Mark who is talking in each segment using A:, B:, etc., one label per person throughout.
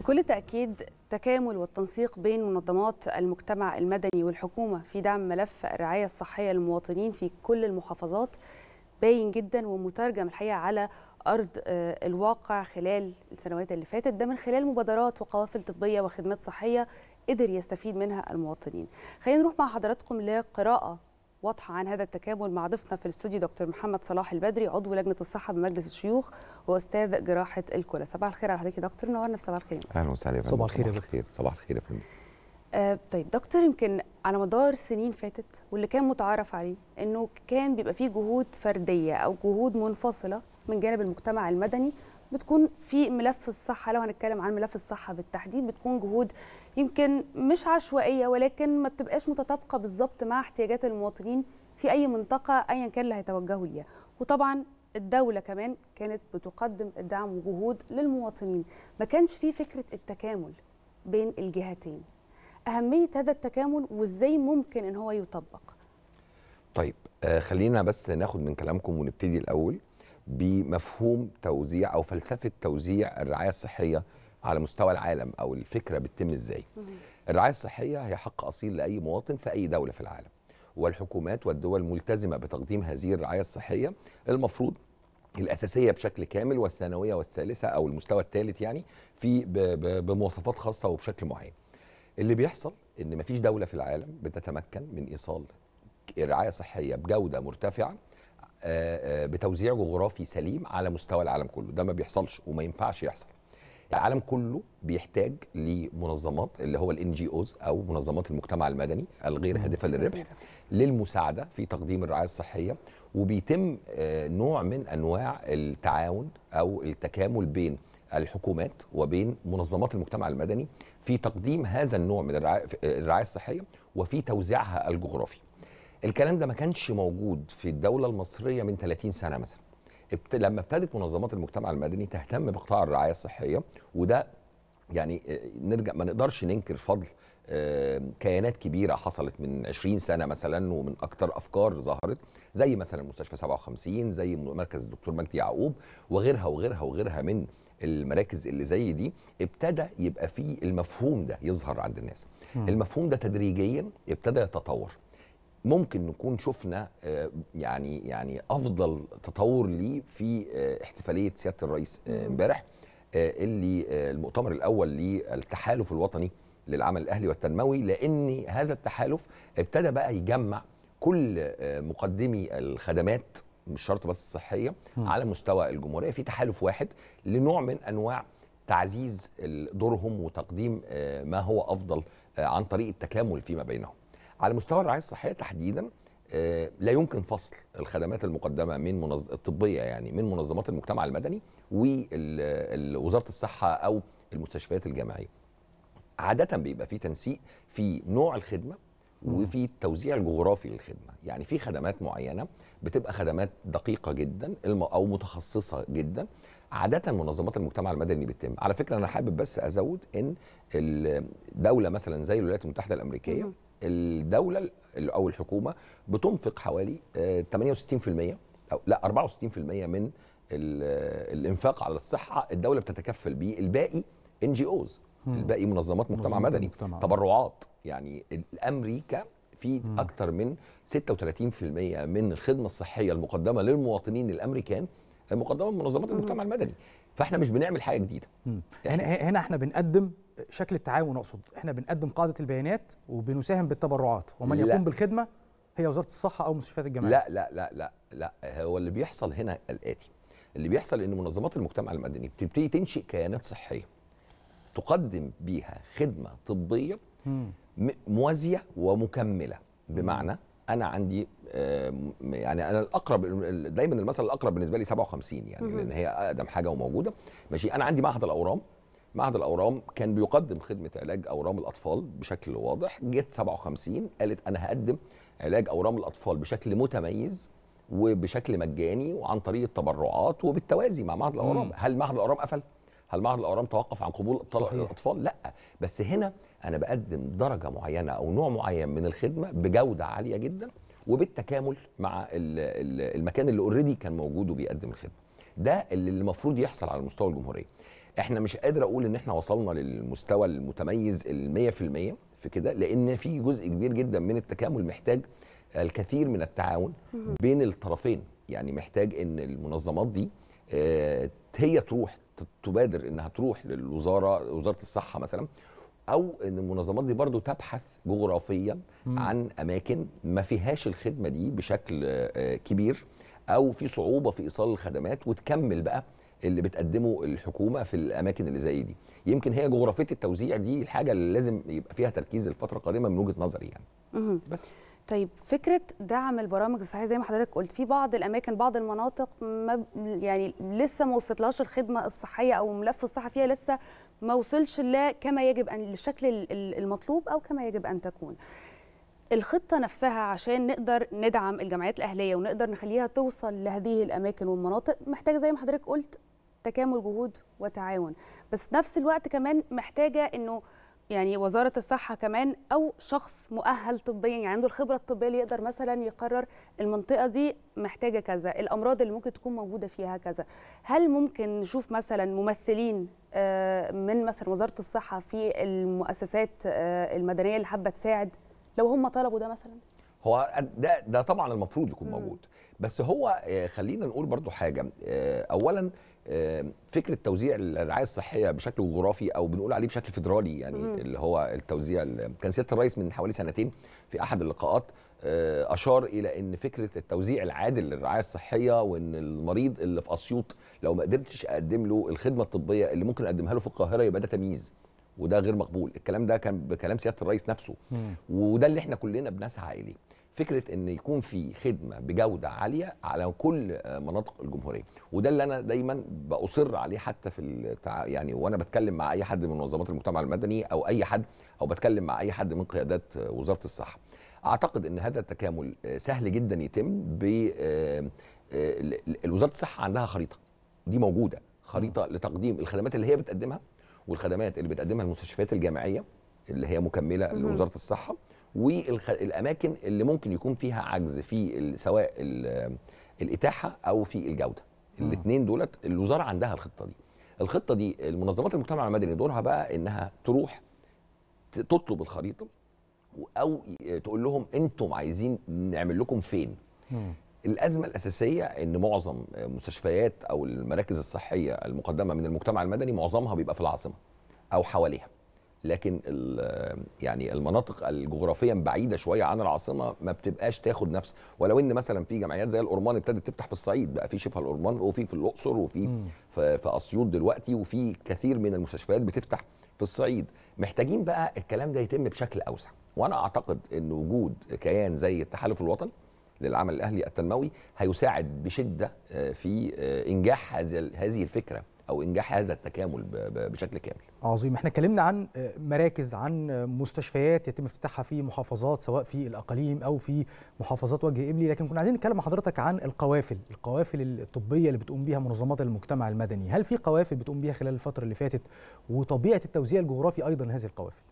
A: بكل تأكيد التكامل والتنسيق بين منظمات المجتمع المدني والحكومة في دعم ملف الرعاية الصحية للمواطنين في كل المحافظات باين جدا ومترجم الحقيقة على أرض آه، الواقع خلال السنوات اللي فاتت ده من خلال مبادرات وقوافل طبية وخدمات صحية قدر يستفيد منها المواطنين خلينا نروح مع حضراتكم لقراءة واضحه عن هذا التكامل مع ضيفنا في الاستوديو دكتور محمد صلاح البدري عضو لجنه الصحه بمجلس الشيوخ واستاذ جراحه الكلى صباح الخير على حضرتك يا دكتور نورنا في صباح الخير
B: اهلا وسهلا صباح الخير يا الخير صباح الخير يا فندم
A: آه طيب دكتور يمكن على مدار سنين فاتت واللي كان متعارف عليه انه كان بيبقى فيه جهود فرديه او جهود منفصله من جانب المجتمع المدني بتكون في ملف الصحه لو هنتكلم عن ملف الصحه بالتحديد بتكون جهود يمكن مش عشوائيه ولكن ما بتبقاش متطابقه بالظبط مع احتياجات المواطنين في اي منطقه ايا كان اللي هيتوجهوا ليها وطبعا الدولة كمان كانت بتقدم الدعم وجهود للمواطنين ما كانش في فكرة التكامل بين الجهتين أهمية هذا التكامل وإزاي ممكن إن هو يطبق
B: طيب آه، خلينا بس ناخد من كلامكم ونبتدي الأول بمفهوم توزيع او فلسفه توزيع الرعايه الصحيه على مستوى العالم او الفكره بتتم ازاي الرعايه الصحيه هي حق اصيل لاي مواطن في اي دوله في العالم والحكومات والدول ملتزمه بتقديم هذه الرعايه الصحيه المفروض الأساسية بشكل كامل والثانوية والثالثة أو المستوى الثالث يعني في بمواصفات خاصة وبشكل معين. اللي بيحصل إن مفيش دولة في العالم بتتمكن من إيصال رعاية صحية بجودة مرتفعة آه، آه، بتوزيع جغرافي سليم على مستوى العالم كله ده ما بيحصلش وما ينفعش يحصل العالم كله بيحتاج لمنظمات اللي هو الان جي اوز او منظمات المجتمع المدني الغير هادفه للربح للمساعده في تقديم الرعايه الصحيه وبيتم آه، نوع من انواع التعاون او التكامل بين الحكومات وبين منظمات المجتمع المدني في تقديم هذا النوع من الرعايه الصحيه وفي توزيعها الجغرافي الكلام ده ما كانش موجود في الدوله المصريه من 30 سنه مثلا ابت... لما ابتدت منظمات المجتمع المدني تهتم بقطاع الرعايه الصحيه وده يعني آه، نرجع ما نقدرش ننكر فضل آه، كيانات كبيره حصلت من 20 سنه مثلا ومن اكتر افكار ظهرت زي مثلا مستشفى 57 زي مركز الدكتور مجدي يعقوب وغيرها وغيرها وغيرها من المراكز اللي زي دي ابتدى يبقى فيه المفهوم ده يظهر عند الناس المفهوم ده تدريجيا ابتدى يتطور ممكن نكون شفنا آه، يعني يعني افضل تطور ليه في آه، احتفاليه سياده الرئيس آه، امبارح اللي المؤتمر الاول للتحالف الوطني للعمل الاهلي والتنموي لان هذا التحالف ابتدى بقى يجمع كل مقدمي الخدمات مش شرط بس الصحيه على مستوى الجمهوريه في تحالف واحد لنوع من انواع تعزيز دورهم وتقديم ما هو افضل عن طريق التكامل فيما بينهم على مستوى الرعايه الصحيه تحديدا آه، لا يمكن فصل الخدمات المقدمه من منظ... الطبيه يعني من منظمات المجتمع المدني ووزاره الصحه او المستشفيات الجامعيه. عاده بيبقى في تنسيق في نوع الخدمه وفي التوزيع الجغرافي للخدمه، يعني في خدمات معينه بتبقى خدمات دقيقه جدا او متخصصه جدا عاده منظمات المجتمع المدني بتتم، على فكره انا حابب بس ازود ان الدوله مثلا زي الولايات المتحده الامريكيه الدوله او الحكومه بتنفق حوالي 68% آه، او لا 64% من آه، الانفاق على الصحه الدوله بتتكفل بيه الباقي ان جي اوز الباقي منظمات مجتمع منظمات مدني مجتمع. تبرعات يعني امريكا في اكثر من 36% من الخدمه الصحيه المقدمه للمواطنين الامريكان مقدمه من منظمات المجتمع المدني فاحنا مش بنعمل حاجه جديده
C: هنا هنا احنا بنقدم شكل التعاون اقصد احنا بنقدم قاعده البيانات وبنساهم بالتبرعات ومن لا. يقوم بالخدمه هي وزاره الصحه او مستشفيات الجامعيه لا
B: لا لا لا لا هو اللي بيحصل هنا الاتي اللي بيحصل ان منظمات المجتمع المدني بتبتدي تنشئ كيانات صحيه تقدم بيها خدمه طبيه موازيه ومكمله بمعنى انا عندي يعني انا الاقرب دايما المثل الاقرب بالنسبه لي 57 يعني لان هي اقدم حاجه وموجوده ماشي انا عندي معهد الاورام معهد الاورام كان بيقدم خدمه علاج اورام الاطفال بشكل واضح جت 57 قالت انا هقدم علاج اورام الاطفال بشكل متميز وبشكل مجاني وعن طريق التبرعات وبالتوازي مع معهد الاورام مم. هل معهد الاورام قفل هل معهد الاورام توقف عن قبول طلب الاطفال لا بس هنا انا بقدم درجه معينه او نوع معين من الخدمه بجوده عاليه جدا وبالتكامل مع المكان اللي اوريدي كان موجود وبيقدم الخدمه ده اللي المفروض يحصل على مستوى الجمهوريه احنا مش قادر اقول ان احنا وصلنا للمستوى المتميز ال 100% في كده لان في جزء كبير جدا من التكامل محتاج آه، الكثير من التعاون بين الطرفين يعني محتاج ان المنظمات دي آه، هي تروح تبادر انها تروح للوزاره وزاره الصحه مثلا او ان المنظمات دي برضو تبحث جغرافيا عن اماكن ما فيهاش الخدمه دي بشكل آه، كبير او في صعوبه في ايصال الخدمات وتكمل بقى اللي بتقدمه الحكومه في الاماكن اللي زي دي يمكن هي جغرافيه التوزيع دي الحاجه اللي لازم يبقى فيها تركيز الفتره القادمه من وجهه نظري
A: يعني بس طيب فكره دعم البرامج الصحيه زي ما حضرتك قلت في بعض الاماكن بعض المناطق ما يعني لسه ما وصلتلهاش الخدمه الصحيه او ملف الصحه فيها لسه ما وصلش لا كما يجب ان الشكل المطلوب او كما يجب ان تكون الخطه نفسها عشان نقدر ندعم الجمعيات الاهليه ونقدر نخليها توصل لهذه الاماكن والمناطق محتاجه زي ما حضرتك قلت تكامل جهود وتعاون بس في نفس الوقت كمان محتاجه انه يعني وزاره الصحه كمان او شخص مؤهل طبيا يعني عنده الخبره الطبيه اللي يقدر مثلا يقرر المنطقه دي محتاجه كذا الامراض اللي ممكن تكون موجوده فيها كذا هل ممكن نشوف مثلا ممثلين آه، من مثلا وزاره الصحه في المؤسسات آه، المدنيه اللي حابه تساعد لو هم طلبوا ده مثلا
B: هو ده ده طبعا المفروض يكون موجود بس هو آه، خلينا نقول برضو حاجه آه، اولا آه، فكره توزيع الرعايه الصحيه بشكل جغرافي او بنقول عليه بشكل فيدرالي يعني مم. اللي هو التوزيع كان سياده الرئيس من حوالي سنتين في احد اللقاءات اشار الى ان فكره التوزيع العادل للرعايه الصحيه وان المريض اللي في اسيوط لو ما قدرتش اقدم له الخدمه الطبيه اللي ممكن اقدمها له في القاهره يبقى ده تمييز وده غير مقبول الكلام ده كان بكلام سياده الرئيس نفسه وده اللي احنا كلنا بنسعى اليه فكره ان يكون في خدمه بجوده عاليه على كل آه، مناطق الجمهوريه وده اللي انا دايما باصر عليه حتى في التع... يعني وانا بتكلم مع اي حد من منظمات المجتمع المدني او اي حد او بتكلم مع اي حد من قيادات آه، وزاره الصحه اعتقد ان هذا التكامل آه، سهل جدا يتم ب وزاره الصحه عندها خريطه دي موجوده خريطه لتقديم الخدمات اللي هي بتقدمها والخدمات اللي بتقدمها المستشفيات الجامعيه اللي هي مكمله لوزاره الصحه والاماكن اللي ممكن يكون فيها عجز في سواء الاتاحه او في الجوده الاثنين دولت الوزاره عندها الخطه دي الخطه دي المنظمات المجتمع المدني دورها بقى انها تروح تطلب الخريطه او تقول لهم انتم عايزين نعمل لكم فين الازمه الاساسيه ان معظم المستشفيات او المراكز الصحيه المقدمه من المجتمع المدني معظمها بيبقى في العاصمه او حواليها لكن يعني المناطق الجغرافيا بعيده شويه عن العاصمه ما بتبقاش تاخد نفس ولو ان مثلا في جمعيات زي الاورمان ابتدت تفتح في الصعيد بقى في شفا الاورمان وفي في الاقصر وفي في اسيوط دلوقتي وفي كثير من المستشفيات بتفتح في الصعيد محتاجين بقى الكلام ده يتم بشكل اوسع وانا اعتقد ان وجود كيان زي التحالف الوطني للعمل الاهلي التنموي هيساعد بشده آه، في آه، انجاح هذه الفكره او انجاح هذا التكامل بشكل كامل.
C: عظيم احنا اتكلمنا عن آه، مراكز عن مستشفيات يتم افتتاحها في محافظات سواء في الاقاليم او في محافظات وجه ابلي لكن كنا عايزين نتكلم مع حضرتك عن القوافل، القوافل الطبيه اللي بتقوم بيها منظمات المجتمع المدني، هل في قوافل بتقوم بيها خلال الفتره اللي فاتت وطبيعه التوزيع الجغرافي ايضا لهذه القوافل؟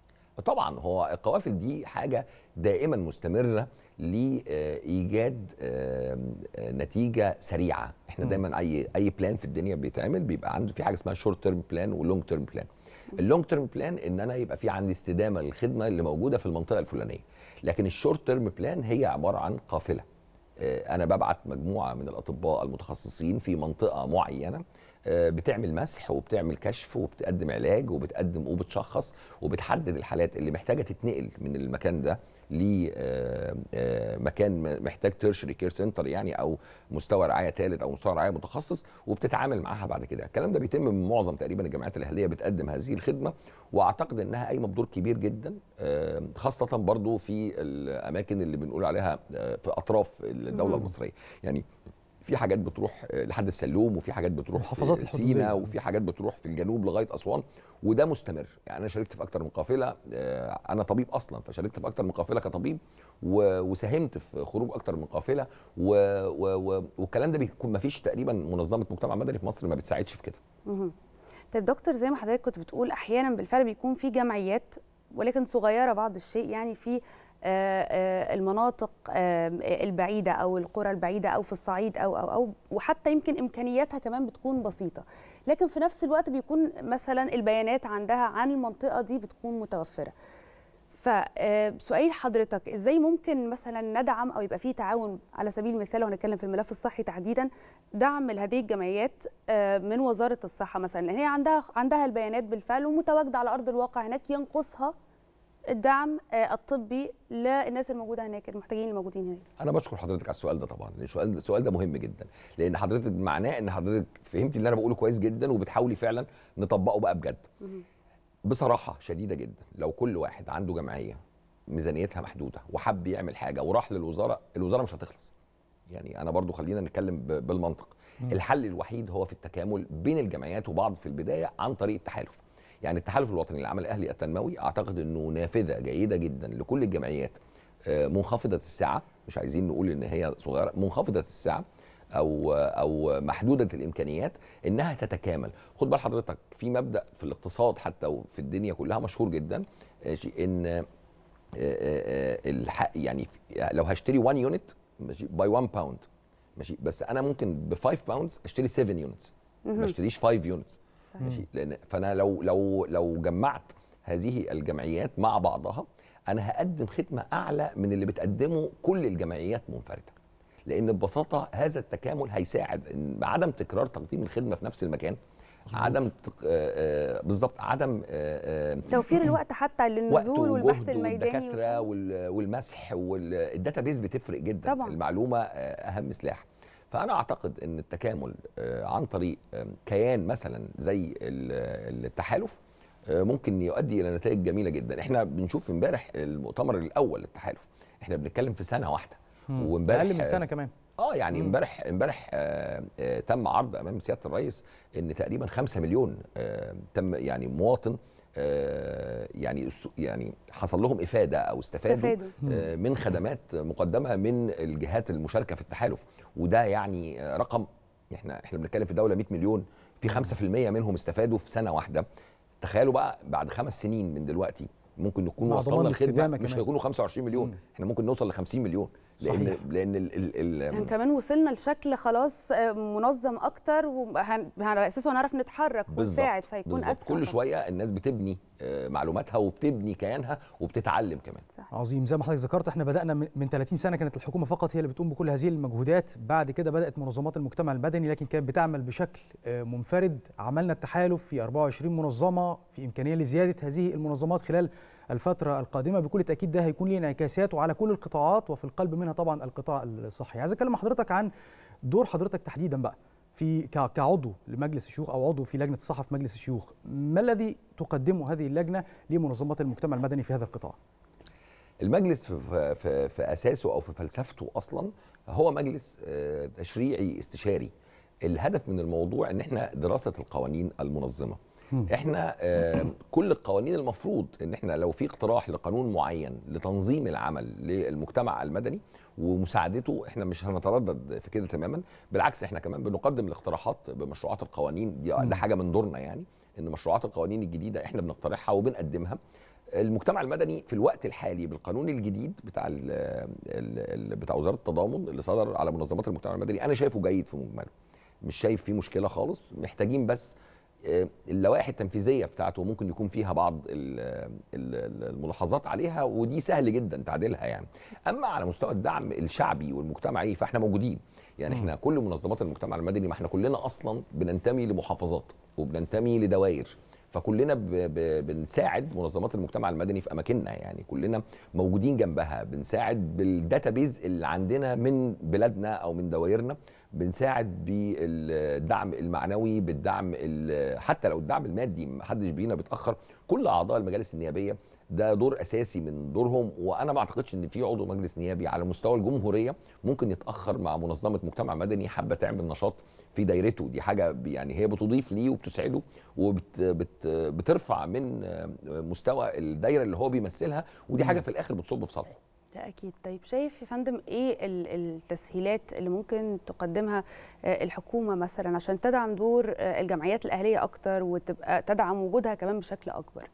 B: طبعا هو القوافل دي حاجه دائما مستمره لايجاد نتيجه سريعه احنا دايما اي اي بلان في الدنيا بيتعمل بيبقى عنده في حاجه اسمها شورت تيرم بلان ولونج تيرم بلان اللونج تيرم بلان ان انا يبقى في عندي استدامه للخدمه اللي موجوده في المنطقه الفلانيه لكن الشورت تيرم بلان هي عباره عن قافله آه، انا ببعت مجموعه من الاطباء المتخصصين في منطقه معينه آه، بتعمل مسح وبتعمل كشف وبتقدم علاج وبتقدم وبتشخص وبتحدد الحالات اللي محتاجه تتنقل من المكان ده لمكان آه، آه، محتاج تيرشري كير سنتر يعني او مستوى رعايه ثالث او مستوى رعايه متخصص وبتتعامل معاها بعد كده الكلام ده بيتم من معظم تقريبا الجامعات الاهليه بتقدم هذه الخدمه واعتقد انها قايمه بدور كبير جدا آه، خاصه برضو في الاماكن اللي بنقول عليها في اطراف الدوله المصريه يعني في حاجات بتروح آه، لحد السلوم وفي حاجات بتروح محافظات سينا وفي حاجات بتروح في الجنوب لغايه اسوان وده مستمر يعني انا شاركت في اكتر من قافله آه، انا طبيب اصلا فشاركت في اكتر من قافله كطبيب وساهمت في خروج اكتر من قافله و... و... والكلام ده بيكون ما فيش تقريبا منظمه مجتمع مدني في مصر ما بتساعدش في كده
A: طيب دكتور زي ما حضرتك كنت بتقول احيانا بالفعل بيكون في جمعيات ولكن صغيره بعض الشيء يعني في آه، آه، المناطق آه، البعيده او القرى البعيده او في الصعيد او او او وحتى يمكن امكانياتها كمان بتكون بسيطه لكن في نفس الوقت بيكون مثلا البيانات عندها عن المنطقه دي بتكون متوفره فسؤال حضرتك ازاي ممكن مثلا ندعم او يبقى في تعاون على سبيل المثال لو في الملف الصحي تحديدا دعم لهذه الجمعيات من وزاره الصحه مثلا هي عندها عندها البيانات بالفعل ومتواجده على ارض الواقع هناك ينقصها الدعم آه، الطبي للناس الموجوده هناك المحتاجين الموجودين هناك
B: انا بشكر حضرتك على السؤال ده طبعا السؤال ده السؤال ده مهم جدا لان حضرتك معناه ان حضرتك فهمتي اللي انا بقوله كويس جدا وبتحاولي فعلا نطبقه بقى بجد بصراحه شديده جدا لو كل واحد عنده جمعيه ميزانيتها محدوده وحب يعمل حاجه وراح للوزاره الوزاره مش هتخلص يعني انا برضو خلينا نتكلم بالمنطق الحل الوحيد هو في التكامل بين الجمعيات وبعض في البدايه عن طريق التحالف يعني التحالف الوطني للعمل الاهلي التنموي اعتقد انه نافذه جيده جدا لكل الجمعيات آه، منخفضه السعه مش عايزين نقول ان هي صغيره منخفضه السعه او او محدوده الامكانيات انها تتكامل خد بال حضرتك في مبدا في الاقتصاد حتى وفي الدنيا كلها مشهور جدا ان آه، آه، الحق يعني لو هشتري 1 يونت ماشي باي 1 باوند ماشي بس انا ممكن ب 5 باوندز اشتري 7 يونتس ما اشتريش 5 يونتس ماشي لان فانا لو لو لو جمعت هذه الجمعيات مع بعضها انا هقدم خدمه اعلى من اللي بتقدمه كل الجمعيات منفرده لان ببساطه هذا التكامل هيساعد إن عدم تكرار تقديم الخدمه في نفس المكان عدم تق... آه، آه، بالظبط عدم آه، توفير الوقت
A: حتى للنزول والبحث الميداني والدكاتره
B: والمسح والداتا بيز بتفرق جدا طبعا. المعلومه اهم سلاح فانا اعتقد ان التكامل آه، عن طريق كيان مثلا زي التحالف آه، ممكن يؤدي الى نتائج جميله جدا احنا بنشوف امبارح المؤتمر الاول للتحالف احنا بنتكلم في سنه واحده وامبارح اقل من سنه كمان اه يعني امبارح امبارح آه، تم عرض امام سياده الرئيس ان تقريبا 5 مليون تم يعني مواطن يعني يعني حصل لهم افاده او استفادوا, استفادوا. من خدمات مقدمه من الجهات المشاركه في التحالف وده يعني رقم احنا احنا بنتكلم في دوله 100 مليون في 5% منهم استفادوا في سنه واحده تخيلوا بقى بعد خمس سنين من دلوقتي ممكن نكون وصلنا لخدمه مش هيكونوا 25 مليون احنا ممكن نوصل ل 50 مليون لان صحيح. لان ال ال ال
A: كمان وصلنا لشكل خلاص آه، منظم اكتر وعلى اساسه هنعرف نتحرك
B: ونساعد فيكون اسهل كل شويه الناس بتبني آه، معلوماتها وبتبني كيانها وبتتعلم كمان صحيح.
C: عظيم زي ما حضرتك ذكرت احنا بدانا من 30 سنه كانت الحكومه فقط هي اللي بتقوم بكل هذه المجهودات بعد كده بدات منظمات المجتمع المدني لكن كانت بتعمل بشكل آه، منفرد عملنا التحالف في 24 منظمه في امكانيه لزياده هذه المنظمات خلال الفتره القادمه بكل تاكيد ده هيكون ليه انعكاسات وعلى كل القطاعات وفي القلب منها طبعا القطاع الصحي عايز اكلم حضرتك عن دور حضرتك تحديدا بقى في كعضو لمجلس الشيوخ او عضو في لجنه الصحه في مجلس الشيوخ ما الذي تقدمه هذه اللجنه لمنظمات المجتمع المدني في هذا القطاع
B: المجلس في, في, في اساسه او في فلسفته اصلا هو مجلس آه، تشريعي استشاري الهدف من الموضوع ان احنا دراسه القوانين المنظمه احنا كل القوانين المفروض ان احنا لو في اقتراح لقانون معين لتنظيم العمل للمجتمع المدني ومساعدته احنا مش هنتردد في كده تماما بالعكس احنا كمان بنقدم الاقتراحات بمشروعات القوانين دي ده حاجه من دورنا يعني ان مشروعات القوانين الجديده احنا بنقترحها وبنقدمها المجتمع المدني في الوقت الحالي بالقانون الجديد بتاع الـ الـ بتاع وزاره التضامن اللي صدر على منظمات المجتمع المدني انا شايفه جيد في مجمله مش شايف فيه مشكله خالص محتاجين بس آه، اللوائح التنفيذيه بتاعته ممكن يكون فيها بعض الملاحظات عليها ودي سهل جدا تعديلها يعني اما على مستوى الدعم الشعبي والمجتمعي إيه، فاحنا موجودين يعني احنا كل منظمات المجتمع المدني ما احنا كلنا اصلا بننتمي لمحافظات وبننتمي لدوائر فكلنا ب... ب... بنساعد منظمات المجتمع المدني في اماكننا يعني كلنا موجودين جنبها بنساعد بالداتابيز اللي عندنا من بلادنا او من دوائرنا بنساعد بالدعم المعنوي بالدعم ال... حتى لو الدعم المادي محدش بينا بيتاخر كل اعضاء المجالس النيابيه ده دور اساسي من دورهم وانا ما اعتقدش ان في عضو مجلس نيابي على مستوى الجمهوريه ممكن يتاخر مع منظمه مجتمع مدني حابه تعمل نشاط في دايرته دي حاجه يعني هي بتضيف ليه وبتسعده وبترفع من مستوى الدايره اللي هو بيمثلها ودي حاجه في الاخر بتصب في صالحه
A: ده اكيد طيب شايف يا فندم ايه التسهيلات اللي ممكن تقدمها آه، الحكومه مثلا عشان تدعم دور آه، الجمعيات الاهليه اكتر وتبقى تدعم وجودها كمان بشكل اكبر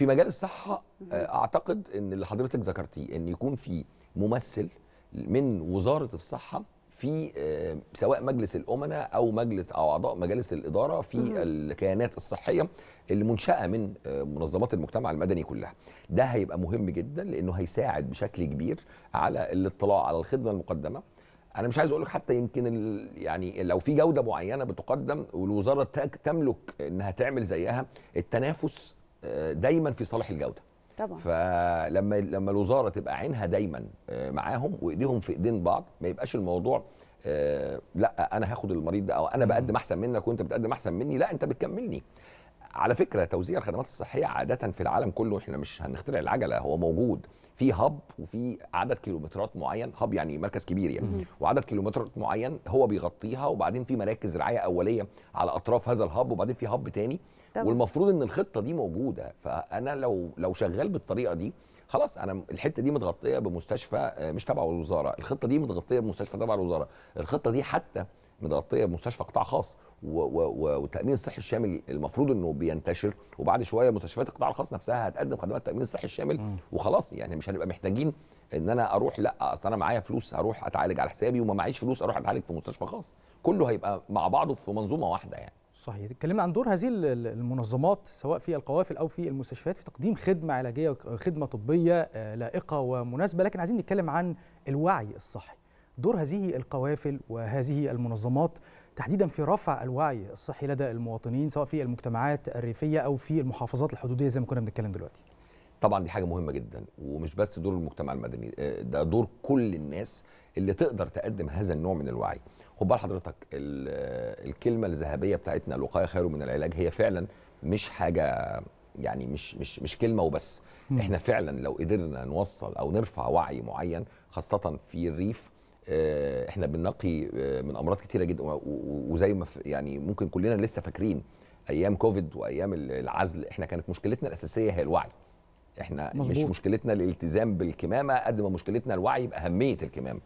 B: في مجال الصحه آه، اعتقد ان اللي حضرتك ذكرتيه ان يكون في ممثل من وزاره الصحه في آه، سواء مجلس الامناء او مجلس او اعضاء مجالس الاداره في الكيانات الصحيه المنشأة من آه، منظمات المجتمع المدني كلها ده هيبقى مهم جدا لانه هيساعد بشكل كبير على الاطلاع على الخدمه المقدمه انا مش عايز اقول لك حتى يمكن يعني لو في جوده معينه بتقدم والوزاره تملك انها تعمل زيها التنافس دايما في صالح الجوده طبعا فلما لما الوزاره تبقى عينها دايما آه، معاهم وايديهم في ايدين بعض ما يبقاش الموضوع آه، لا انا هاخد المريض ده او انا بقدم احسن منك وانت بتقدم احسن مني لا انت بتكملني على فكره توزيع الخدمات الصحيه عاده في العالم كله احنا مش هنخترع العجله هو موجود في هب وفي عدد كيلومترات معين هب يعني مركز كبير يعني وعدد كيلومترات معين هو بيغطيها وبعدين في مراكز رعايه اوليه على اطراف هذا الهب وبعدين في هب تاني طبعا. والمفروض ان الخطه دي موجوده فانا لو لو شغال بالطريقه دي خلاص انا الحته دي متغطيه بمستشفى آه، مش تبع الوزاره الخطه دي متغطيه بمستشفى تبع الوزاره الخطه دي حتى متغطيه بمستشفى قطاع خاص والتامين الصحي الشامل المفروض انه بينتشر وبعد شويه مستشفيات القطاع الخاص نفسها هتقدم خدمات التامين الصحي الشامل م. وخلاص يعني مش هنبقى محتاجين ان انا اروح لا اصل انا معايا فلوس اروح اتعالج على حسابي وما معيش فلوس اروح اتعالج في مستشفى خاص كله هيبقى مع بعضه في منظومه واحده يعني
C: صحيح اتكلمنا عن دور هذه المنظمات سواء في القوافل او في المستشفيات في تقديم خدمه علاجيه خدمه طبيه آه، لائقه ومناسبه لكن عايزين نتكلم عن الوعي الصحي دور هذه القوافل وهذه المنظمات تحديدا في رفع الوعي الصحي لدى المواطنين سواء في المجتمعات الريفيه او في المحافظات الحدوديه زي ما كنا بنتكلم دلوقتي
B: طبعا دي حاجه مهمه جدا ومش بس دور المجتمع المدني آه، ده دور كل الناس اللي تقدر تقدم هذا النوع من الوعي خد حضرتك آه، الكلمه الذهبيه بتاعتنا الوقايه خير من العلاج هي فعلا مش حاجه يعني مش مش مش كلمه وبس احنا فعلا لو قدرنا نوصل او نرفع وعي معين خاصه في الريف آه، احنا بننقي آه، من امراض كتيره جدا وزي ما يعني ممكن كلنا لسه فاكرين ايام كوفيد وايام العزل احنا كانت مشكلتنا الاساسيه هي الوعي احنا مزبوط. مش مشكلتنا الالتزام بالكمامه قد ما مشكلتنا الوعي باهميه الكمامه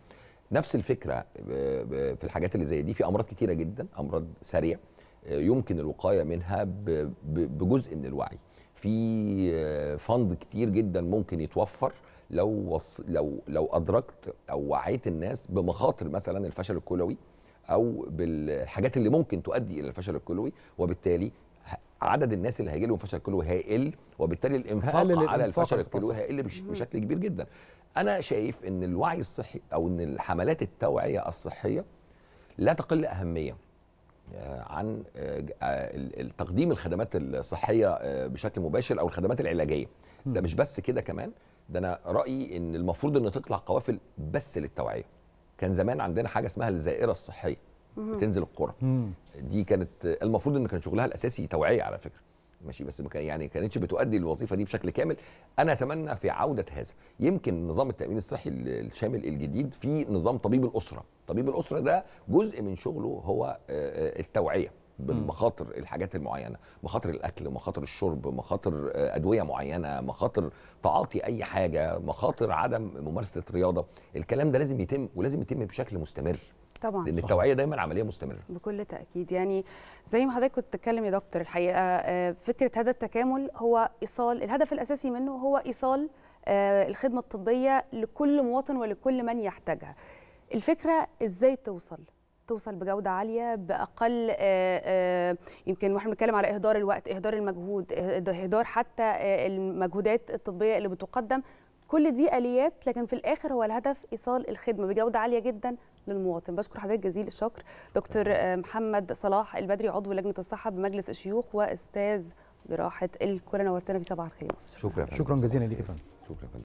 B: نفس الفكره آه، في الحاجات اللي زي دي في امراض كتيره جدا امراض سريعه يمكن الوقايه منها بجزء من الوعي في فند آه، كتير جدا ممكن يتوفر لو وص... لو لو ادركت او وعيت الناس بمخاطر مثلا الفشل الكلوي او بالحاجات اللي ممكن تؤدي الى الفشل الكلوي وبالتالي عدد الناس اللي هيجي لهم فشل كلوي هيقل وبالتالي الانفاق على الانفاق الفشل الكلوي هيقل بش... بشكل كبير جدا انا شايف ان الوعي الصحي او ان الحملات التوعيه الصحيه لا تقل اهميه آه، عن آه، آه، تقديم الخدمات الصحيه بشكل مباشر او الخدمات العلاجيه ده مش بس كده كمان ده انا رايي ان المفروض ان تطلع قوافل بس للتوعيه كان زمان عندنا حاجه اسمها الزائره الصحيه بتنزل القرى دي كانت المفروض ان كان شغلها الاساسي توعيه على فكره ماشي بس يعني كانتش بتؤدي الوظيفه دي بشكل كامل انا اتمنى في عوده هذا يمكن نظام التامين الصحي الشامل الجديد في نظام طبيب الاسره طبيب الاسره ده جزء من شغله هو آه، آه، التوعيه بمخاطر الحاجات المعينه مخاطر الاكل مخاطر الشرب مخاطر آه، ادويه معينه مخاطر تعاطي اي حاجه مخاطر عدم ممارسه رياضه الكلام ده لازم يتم ولازم يتم بشكل مستمر
A: طبعا لان التوعيه
B: دايما عمليه مستمره
A: بكل تاكيد يعني زي ما حضرتك كنت بتتكلم يا دكتور الحقيقه آه، فكره هذا التكامل هو ايصال الهدف الاساسي منه هو ايصال آه، الخدمه الطبيه لكل مواطن ولكل من يحتاجها الفكره ازاي توصل توصل بجوده عاليه باقل آه، يمكن واحنا بنتكلم على اهدار الوقت اهدار المجهود اهدار حتى المجهودات الطبيه اللي بتقدم كل دي اليات لكن في الاخر هو الهدف ايصال الخدمه بجوده عاليه جدا للمواطن بشكر حضرتك جزيل الشكر دكتور آه، محمد صلاح البدري عضو لجنه الصحه بمجلس الشيوخ واستاذ جراحه الكورونا نورتنا في صباح الخير
C: شكرا شكرا جزيلا ليك يا فندم شكرا